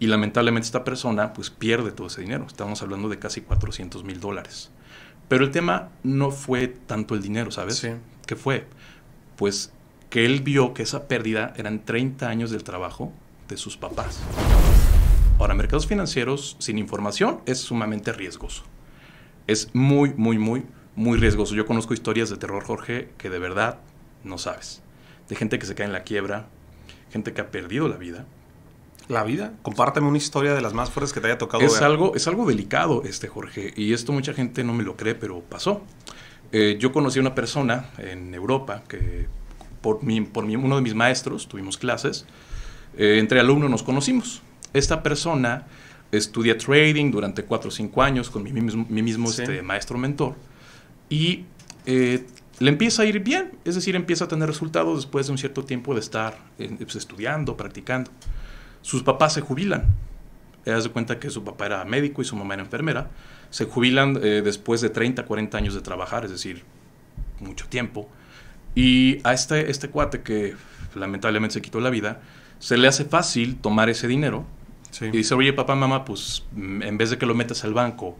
Y lamentablemente esta persona pues pierde todo ese dinero. Estamos hablando de casi 400 mil dólares. Pero el tema no fue tanto el dinero, ¿sabes? Sí. ¿Qué fue? Pues que él vio que esa pérdida eran 30 años del trabajo de sus papás. Ahora, mercados financieros sin información es sumamente riesgoso. Es muy, muy, muy, muy riesgoso. Yo conozco historias de terror, Jorge, que de verdad no sabes. De gente que se cae en la quiebra, gente que ha perdido la vida la vida. Compárteme una historia de las más fuertes que te haya tocado. Es, Algo, es algo delicado, este Jorge, y esto mucha gente no me lo cree, pero pasó. Eh, yo conocí a una persona en Europa que por, mi, por uno de mis maestros tuvimos clases, eh, entre alumnos nos conocimos. Esta persona estudia trading durante 4 o 5 años con mi mismo, este, maestro mentor y eh, le empieza a ir bien, es decir, empieza a tener resultados después de un cierto tiempo de estar pues, estudiando, practicando sus papás se jubilan. Te eh, das cuenta que su papá era médico y su mamá era enfermera. Se jubilan eh, después de 30, 40 años de trabajar, es decir, mucho tiempo. Y a este, este cuate que lamentablemente se quitó la vida, se le hace fácil tomar ese dinero. Y dice, oye, papá, mamá, pues mm, en vez de que lo metas al banco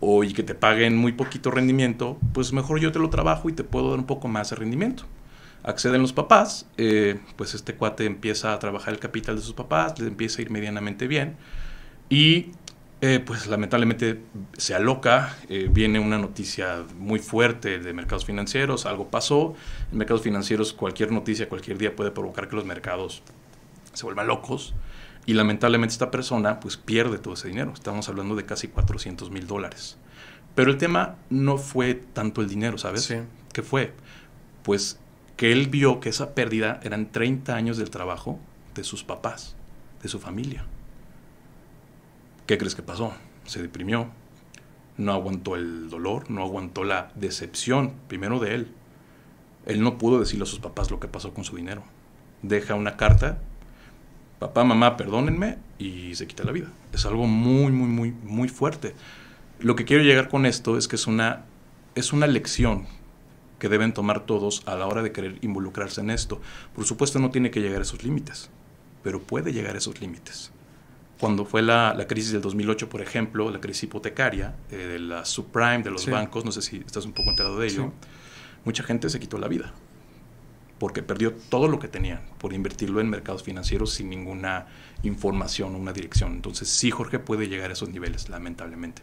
o y que te paguen muy poquito rendimiento, pues mejor yo te lo trabajo y te puedo dar un poco más de rendimiento acceden los papás, eh, pues este cuate empieza a trabajar el capital de sus papás, les empieza a ir medianamente bien y eh, pues lamentablemente se aloca, eh, viene una noticia muy fuerte de mercados financieros, algo pasó, en mercados financieros cualquier noticia, cualquier día puede provocar que los mercados se vuelvan locos y lamentablemente esta persona pues pierde todo ese dinero, estamos hablando de casi 400 mil dólares. Pero el tema no fue tanto el dinero, ¿sabes? Que ¿Qué fue? Pues que él vio que esa pérdida eran 30 años del trabajo de sus papás, de su familia. ¿Qué crees que pasó? Se deprimió, no aguantó el dolor, no aguantó la decepción, primero de él. Él no pudo decirle a sus papás lo que pasó con su dinero. Deja una carta, papá, mamá, perdónenme, y se quita la vida. Es algo muy, muy, muy, muy fuerte. Lo que quiero llegar con esto es que es una, es una lección que deben tomar todos a la hora de querer involucrarse en esto. Por supuesto no tiene que llegar a esos límites, pero puede llegar a esos límites. Cuando fue la, crisis del 2008, por ejemplo, la crisis hipotecaria, eh, de la subprime, de los bancos, no sé si estás un poco enterado de ello, mucha gente se quitó la vida porque perdió todo lo que tenían por invertirlo en mercados financieros sin ninguna información o una dirección. Entonces sí, Jorge puede llegar a esos niveles, lamentablemente.